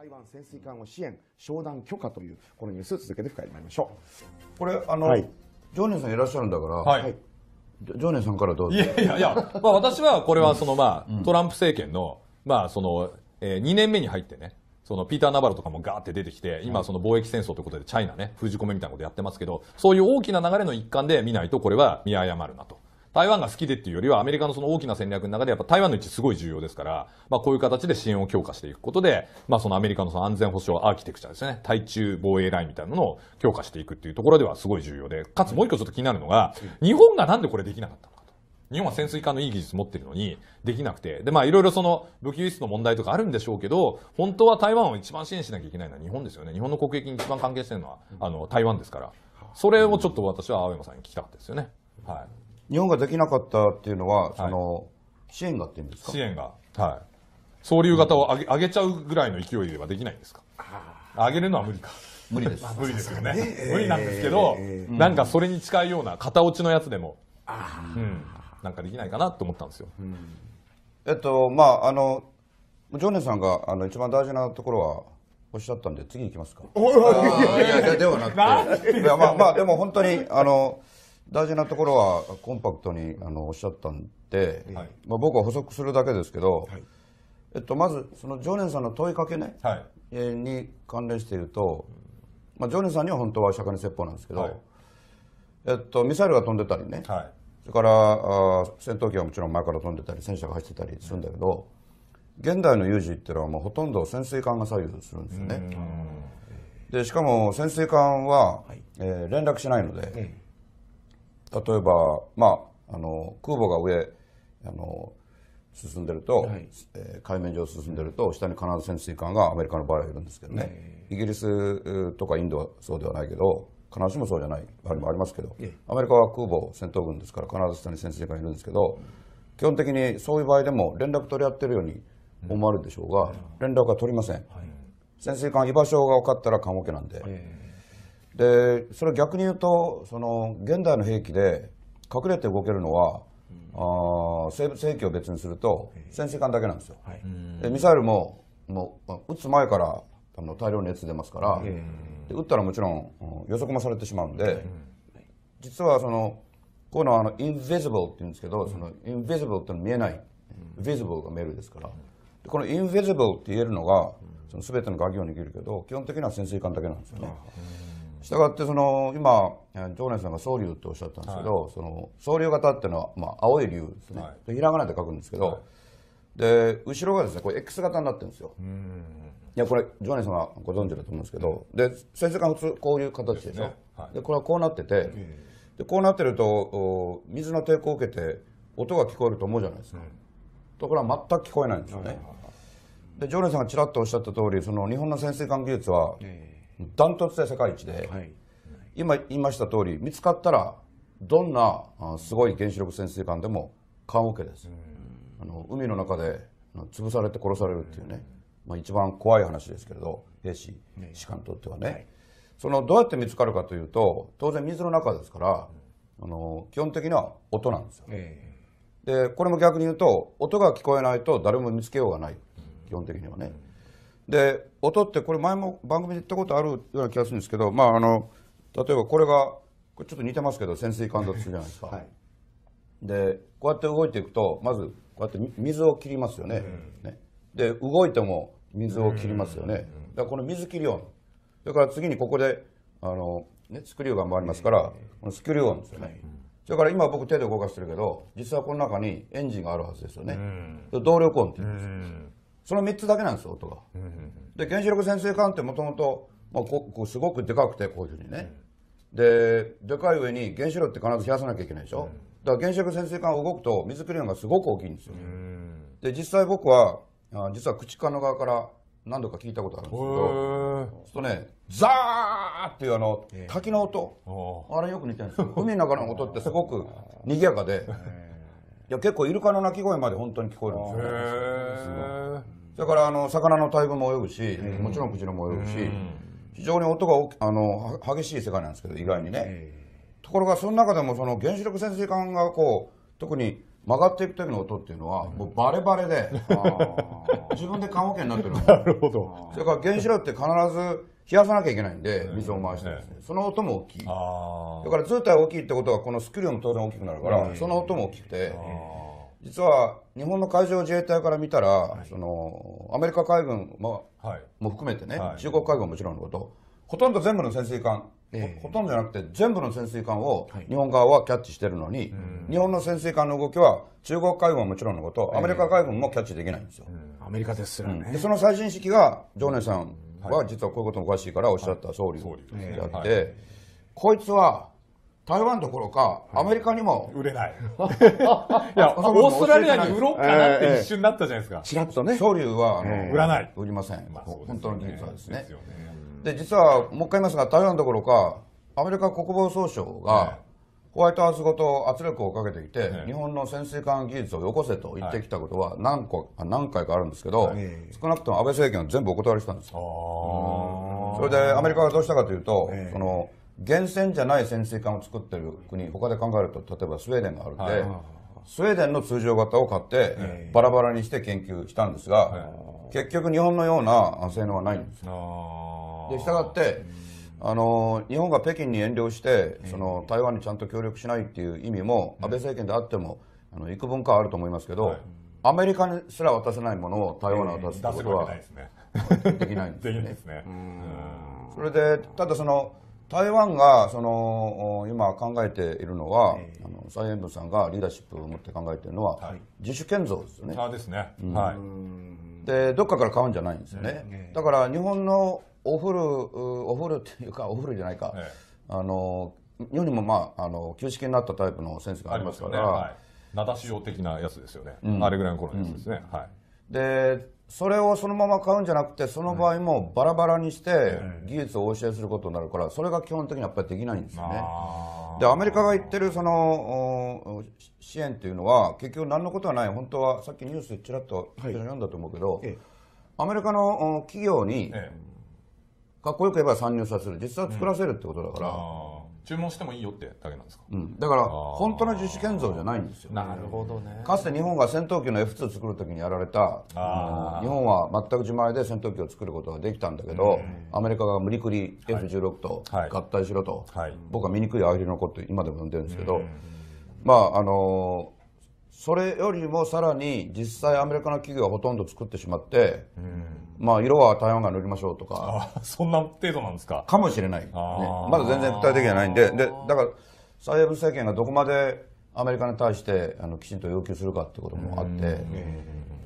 台湾潜水艦を支援、商談許可というこのニュース、続けて深りましょう。これ、あの、はい、常念さんいらっしゃるんだから、はい、常念さんからどうぞ。いやいやいや、まあ、私はこれはその、まあ、トランプ政権の、まあそのえー、2年目に入ってね、そのピーター・ナバロとかもガーって出てきて、今その貿易戦争ということでチャイナね、封じ込めみたいなことやってますけど、そういう大きな流れの一環で見ないとこれは見誤るなと。台湾が好きでっていうよりは、アメリカのその大きな戦略の中で、やっぱ台湾の位置すごい重要ですから、まあこういう形で支援を強化していくことで、まあそのアメリカのその安全保障アーキテクチャですね、対中防衛ラインみたいなのを強化していくっていうところではすごい重要で、かつもう一個ちょっと気になるのが、日本がなんでこれできなかったのかと。日本は潜水艦のいい技術持ってるのに、できなくて。で、まあいろいろその武器輸出の問題とかあるんでしょうけど、本当は台湾を一番支援しなきゃいけないのは日本ですよね。日本の国益に一番関係してるのは、あの、台湾ですから。それをちょっと私は青山さんに聞きたかったですよね。はい。日本ができなかったっていうのは、その支援がっていうんですか支援が、はい、総流型を上げ,、上げちゃうぐらいの勢いではできないんですか上げるのは無理か無理です 無理ですよね、えー、無理なんですけど、えー、なんかそれに近いような型落ちのやつでも、うん、なんかできないかなと思ったんですよ、うん、えっとまああのジ常念さんがあの一番大事なところはおっしゃったんで次行きますかいやいやではなくていやまあまあでも本当にあの大事なところはコンパクトにあのおっしゃったんで、はい、まあ、僕は補足するだけですけど、はい、えっと、まずその常連さんの問いかけね、はい、に関連していると、まあ、常連さんには本当は釈迦に説法なんですけど、えっと、ミサイルが飛んでたりね、それからあ戦闘機はもちろん前から飛んでたり戦車が走ってたりするんだけど、現代の有事っていうのはもうほとんど潜水艦が左右するんですよね。でしかも潜水艦は、えー、連絡しないので。例えば、まあ、あの空母が上あの進んでると、はい、えー、海面上進んでると、下に必ず潜水艦がアメリカの場合はいるんですけどね、イギリスとかインドはそうではないけど必ずしもそうじゃない場合もありますけど、アメリカは空母戦闘軍ですから必ず下に潜水艦いるんですけど、うん、基本的にそういう場合でも連絡取り合ってるように思われるでしょうが、連絡は取りません、はい、潜水艦居場所が分かったら棺桶なんで。でそれ逆に言うとその現代の兵器で隠れて動けるのは、うん、あ正規を別にすると潜水艦だけなんですよ、はい、でミサイルももう撃つ前からあの大量の熱出ますから、で撃ったらもちろん予測もされてしまうんで、実はそのこういうのはあのインビジブルって言うんですけど、そのインビジブルっての見えない、うん、ビジブルが見えるですから、このインビジブルって言えるのが、その全ての鍵を握るけど基本的には潜水艦だけなんですよね。したがってその今長内さんが総流っておっしゃったんですけど、はい、その総流型っていうのは、まあ、青い竜ですね、はい、ひらがなで書くんですけど、はい、で後ろがですねこれ X 型になってるんですよ。いやこれ常内さんはご存知だと思うんですけど、うん、で先生が普通こういう形でしょ、ねはい、でこれはこうなってて、でこうなってるとお水の抵抗を受けて音が聞こえると思うじゃないですか、うん、ところは全く聞こえないんですよね、はいで常連さんがちらっとおっしゃった通りその日本の潜水艦技術は、えーダントツで世界一で、はい、今言いました通り見つかったらどんなすごい原子力潜水艦でも棺桶です、あの海の中で潰されて殺されるっていうね、まあ、一番怖い話ですけれど兵士士官にとってはね、はい、そのどうやって見つかるかというと当然水の中ですから、あの基本的には音なんですよ、えー、でこれも逆に言うと音が聞こえないと誰も見つけようがない基本的にはね、で音ってこれ前も番組で言ったことあるような気がするんですけど、まあ、あの例えばこれがこれちょっと似てますけど潜水艦だとするじゃないですか、はい、でこうやって動いていくとまずこうやって水を切りますよねうん、ねで動いても水を切りますよね、うん、だからこの水切り音それから次にここであの、ね、スクリューが回りますから、このスクリュー音ですよね、はそれから今僕手で動かしてるけど実はこの中にエンジンがあるはずですよね、動力音って言うんですその3つだけなんですよ音が、で原子力潜水艦ってもともと、まあ、ここすごくでかくてこういうふうにね、うん、ででかい上に原子炉って必ず冷やさなきゃいけないでしょ、うん、だから原子力潜水艦動くと水クリオンがすごく大きいんですよ、うん、で実際僕は実は口かの側から何度か聞いたことあるんですけどそうするとねザーっていうあの滝の音、あれよく似てるんですよ海の中の音ってすごく賑やかで、いや結構イルカの鳴き声まで本当に聞こえるんですよ、ね、すごい。それからあの魚の大群も泳ぐし、もちろんクジラも泳ぐし、非常に音があの激しい世界なんですけど意外にね、ところがその中でもその原子力潜水艦がこう特に曲がっていく時の音っていうのはもうバレバレで、自分で棺桶になってるなるほどそれから原子炉って必ず冷やさなきゃいけないんで水を回してね、その音も大きいだから図体大きいってことはこのスクリューも当然大きくなるから、その音も大きくて、実は日本の海上自衛隊から見たら、はい、そのアメリカ海軍も,、はい、も含めてね、はい、中国海軍もちろんのことほとんど全部の潜水艦、えー、ほとんどじゃなくて全部の潜水艦を日本側はキャッチしてるのに、日本の潜水艦の動きは中国海軍はもちろんのことアメリカ海軍もキャッチできないんですよ、えー、アメリカですらね、うん、でその最新式が常念さんは実はこういうことおかしいからおっしゃった総理であって、こいつは台湾どころか、アメリカにも売れない。いや、オーストラリアに売ろうかなって一瞬なったじゃないですか。ちらっとね。総流は、あの、売らない。売りません。本当の事実はですね。で、実は、もう一回言いますが、台湾どころか、アメリカ国防総省が、ホワイトハウスごと圧力をかけていて、日本の潜水艦技術をよこせと言ってきたことは何個、何回かあるんですけど、少なくとも安倍政権は全部お断りしたんですよ。それでアメリカがどうしたかというと、その源泉じゃない潜水艦を作ってる国他で考えると例えばスウェーデンがあるんで、スウェーデンの通常型を買ってバラバラにして研究したんですが、結局日本のような性能はないんですでしたがってあの日本が北京に遠慮してその台湾にちゃんと協力しないっていう意味も安倍政権であってもあの幾分かあると思いますけど、アメリカにすら渡せないものを台湾に渡すってことはできないんです できないですね。それでただその台湾がその今考えているのは、あの蔡英文さんがリーダーシップを持って考えているのは、はい、自主建造ですよね。うですね、うん、はい、でどっかから買うんじゃないんですよね。だから日本のお風呂お風呂っていうかお風呂じゃないか、あの日本にも、まあ、あの旧式になったタイプのセンスがありますから。はい、名指し用的なやつですよね、うん、あれぐらいの頃のやつですね。うん、はいでそれをそのまま買うんじゃなくてその場合もバラバラにして技術を教えすることになるからそれが基本的にやっぱりできないんですよね。でアメリカが言ってるその支援というのは結局何のことはない本当はさっきニュースちらっと読んだと思うけど、はい、アメリカの企業にかっこよく言えば参入させる実は作らせるってことだから。うん注文してもいいよってだけなんですか、うん、だから本当の自主建造じゃないんですよなるほどねかつて日本が戦闘機の F2 作るときにやられた、日本は全く自前で戦闘機を作ることができたんだけど、アメリカが無理くり F16 と合体しろと、はいはい、僕は醜いアイリのこと今でも呼んでるんですけど、まああのーそれよりもさらに実際アメリカの企業はほとんど作ってしまって、まあ、色は台湾が塗りましょうとかそんな程度なんですかかもしれない、ね、まだ全然具体的じゃないんででだから蔡英文政権がどこまでアメリカに対してあのきちんと要求するかってこともあって、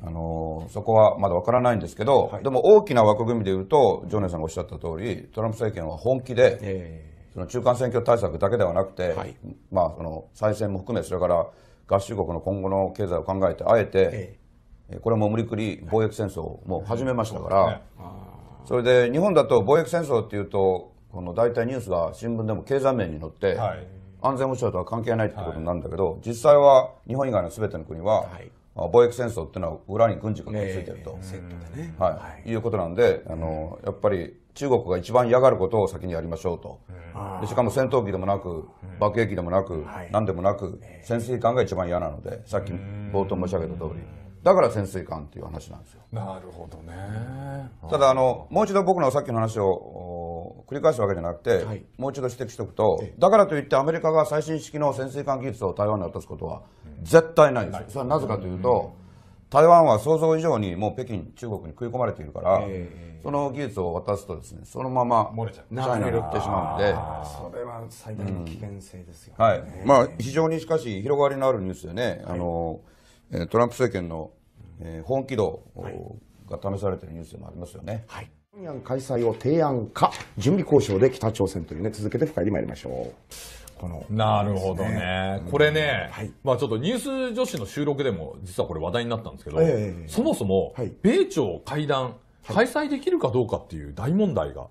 あのそこはまだわからないんですけど、はい、でも大きな枠組みでいうと常念さんがおっしゃった通りトランプ政権は本気で、その中間選挙対策だけではなくて、はい、まあ、その再選も含めそれから合衆国の今後の経済を考えてあえて、ええ、これも無理くり貿易戦争も始めましたから、それで日本だと貿易戦争っていうとこの大体ニュースが新聞でも経済面に載って、はい、安全保障とは関係ないってことになるんだけど、はい、実際は日本以外の全ての国は、はい貿易戦争っていうのは裏に軍事がついてると、はいい、うことなんであのやっぱり中国が一番嫌がることを先にやりましょうと、でしかも戦闘機でもなく、爆撃機でもなく、何でもなく、潜水艦が一番嫌なのでさっき冒頭申し上げた通り。だから潜水艦っていう話なんですよなるほどねただあのもう一度僕のさっきの話を繰り返すわけじゃなくて、はい、もう一度指摘しておくとだからといってアメリカが最新式の潜水艦技術を台湾に渡すことは絶対ないです、うん、それはなぜかというと、台湾は想像以上にもう北京、中国に食い込まれているから、えー、その技術を渡すとですねそのままチャイナに行ってしまうのでそれは最大の危険性ですよね、うん、はいまあ、非常にしかし広がりのあるニュースでね、はい、あのトランプ政権の本気度が試されているニュースでもありますよね。はい平壌開催を提案か準備交渉で北朝鮮というね続けて深入りまいりましょうこの、ね、なるほどね、これね、はい、まあ、ちょっとニュース女子の収録でも実はこれ話題になったんですけど、えー、そもそも米朝会談、開催できるかどうかっていう大問題が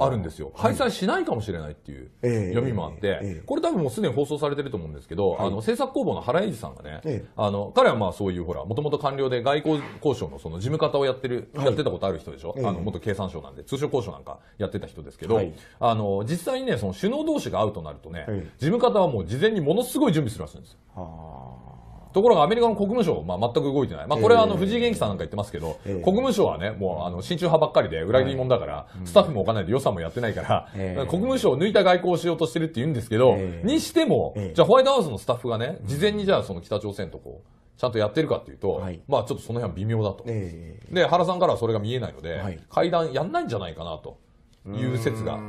あるんですよ廃材しないかもしれないっていう読みもあって、これ多分もうすでに放送されてると思うんですけど、あの制作工房の原英二さんがね、あの彼はまあそういうほらもともと官僚で外交交渉のその事務方をやってる、やってたことある人でしょ、あの元経産省なんで通商交渉なんかやってた人ですけど、あの実際にねその首脳同士が会うとなるとね、事務方はもう事前にものすごい準備するらしいんですよ。ところがアメリカの国務省、まあ、全く動いてない。まあ、これはあの、藤井元気さんなんか言ってますけど、えー、国務省はね、もう、あの、親中派ばっかりで裏切り者だから、スタッフも置かないで予算もやってないから、えー、国務省を抜いた外交をしようとしてるって言うんですけど、えー、にしても、じゃあホワイトハウスのスタッフがね、事前にじゃあその北朝鮮とこう、ちゃんとやってるかっていうと、はい、まあちょっとその辺は微妙だと、えー、で原さんからはそれが見えないので、はい、会談やんないんじゃないかなという説が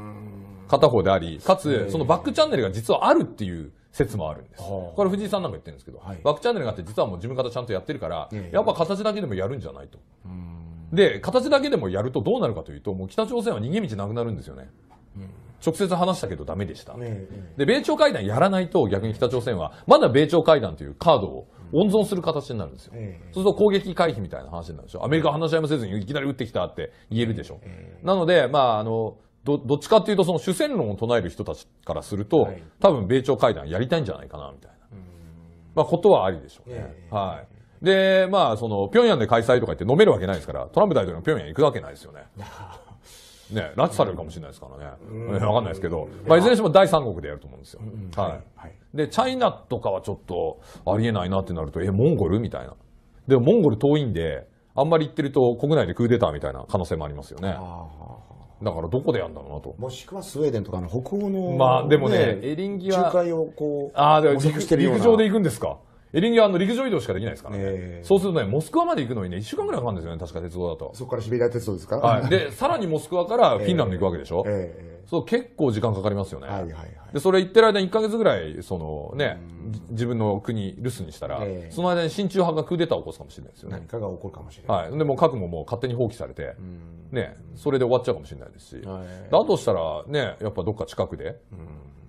片方でありかつそのバックチャンネルが実はあるっていう説もあるんです。これ藤井さんなんか言ってるんですけど、はい、バックチャンネルがあって実はもう事務方ちゃんとやってるから、やっぱ形だけでもやるんじゃないと。で、形だけでもやるとどうなるかというと、もう北朝鮮は逃げ道なくなるんですよね。直接話したけどダメでした。で、米朝会談やらないと逆に北朝鮮は、まだ米朝会談というカードを温存する形になるんですよ。そうすると攻撃回避みたいな話になるでしょ。アメリカ話し合いもせずにいきなり撃ってきたって言えるでしょ。なので、まあ、あの、ど、どっちかっていうとその主戦論を唱える人たちからすると、はい、多分米朝会談やりたいんじゃないかな、みたいな。まあ、ことはありでしょうね。はい。で、まあ、その、平壌で開催とか言って飲めるわけないですから、トランプ大統領の平壌行くわけないですよね。ね、拉致されるかもしれないですからね。うん、わ、かんないですけど、まあ、いずれにしても第三国でやると思うんですよ。はい。で、チャイナとかはちょっとありえないなってなると、え、モンゴルみたいな。でも、モンゴル遠いんで、あんまり行ってると国内でクーデターみたいな可能性もありますよね。だからどこでやるんだろうなと。もしくはスウェーデンとかの北欧の、まあでもね、エリンギは、仲介をこう、ああ、でも陸上で行くんですかエリンギはあの陸上移動しかできないですからね、えー、そうするとね、モスクワまで行くのにね、1週間ぐらいかかるんですよね、確か鉄道だと。そこからシベリア鉄道ですかはい。で、さらにモスクワからフィンランド行くわけでしょ。えー、そう、結構時間かかりますよね。はいはいはい。で、それ行ってる間に1か月ぐらい、そのね、自分の国、留守にしたら、えー、その間に親中派がクーデターを起こすかもしれないですよね。何かが起こるかもしれない。はい。で、も核ももう勝手に放棄されて、ね、それで終わっちゃうかもしれないですし。はい、だとしたら、ね、やっぱどっか近くで、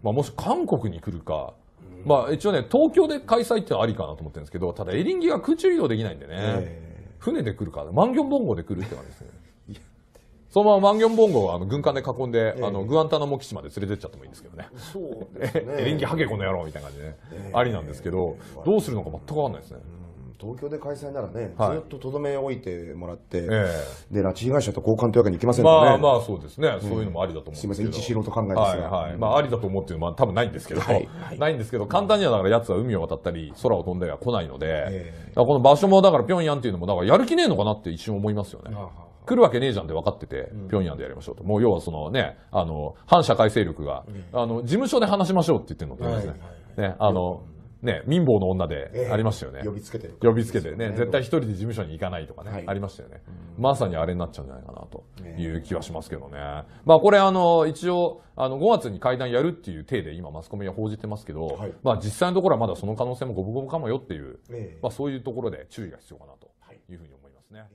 まあ、もし韓国に来るか、まあ一応ね、東京で開催ってありかなと思ってるんですけど、ただエリンギが空中移動できないんでね、えー、船で来るから、万ンボンゴで来るって感じですね。そのまま万ンボンゴをあの軍艦で囲んで、えー、あのグアンタナモ基地まで連れてっちゃってもいいんですけどね。そうですね。エリンギハゲこの野郎みたいな感じでね、えー、ありなんですけど、どうするのか全くわかんないですね。東京で開催ならね、はい、ずっととどめ置いてもらって、えー、で拉致被害者と交換というわけにいきませんからね。まあまあそうですね、うん、そういうのもありだと思うんですけど。すみません、一素人考えですが。はいはい、まあありだと思うっていうのは多分ないんですけど、はいはい、ないんですけど、簡単にはだから奴は海を渡ったり、空を飛んでりは来ないので、えー、この場所もだから平壌っていうのも、だからやる気ねえのかなって一瞬思いますよね。来るわけねえじゃんって分かってて、平壌でやりましょうと。もう要はそのね、あの、反社会勢力が、あの、事務所で話しましょうって言ってるのと同じね。ね、あの、ね、貧乏の女でありましたよね、えー、呼びつけて、ね、呼びつけてね絶対一人で事務所に行かないとかね、はい、ありましたよね、まさにあれになっちゃうんじゃないかなという気はしますけどね、えー、まあこれあの一応あの5月に会談やるっていう体で今マスコミは報じてますけど、はい、まあ実際のところはまだその可能性も五分五分かもよっていう、えー、まあそういうところで注意が必要かなというふうに思いますね。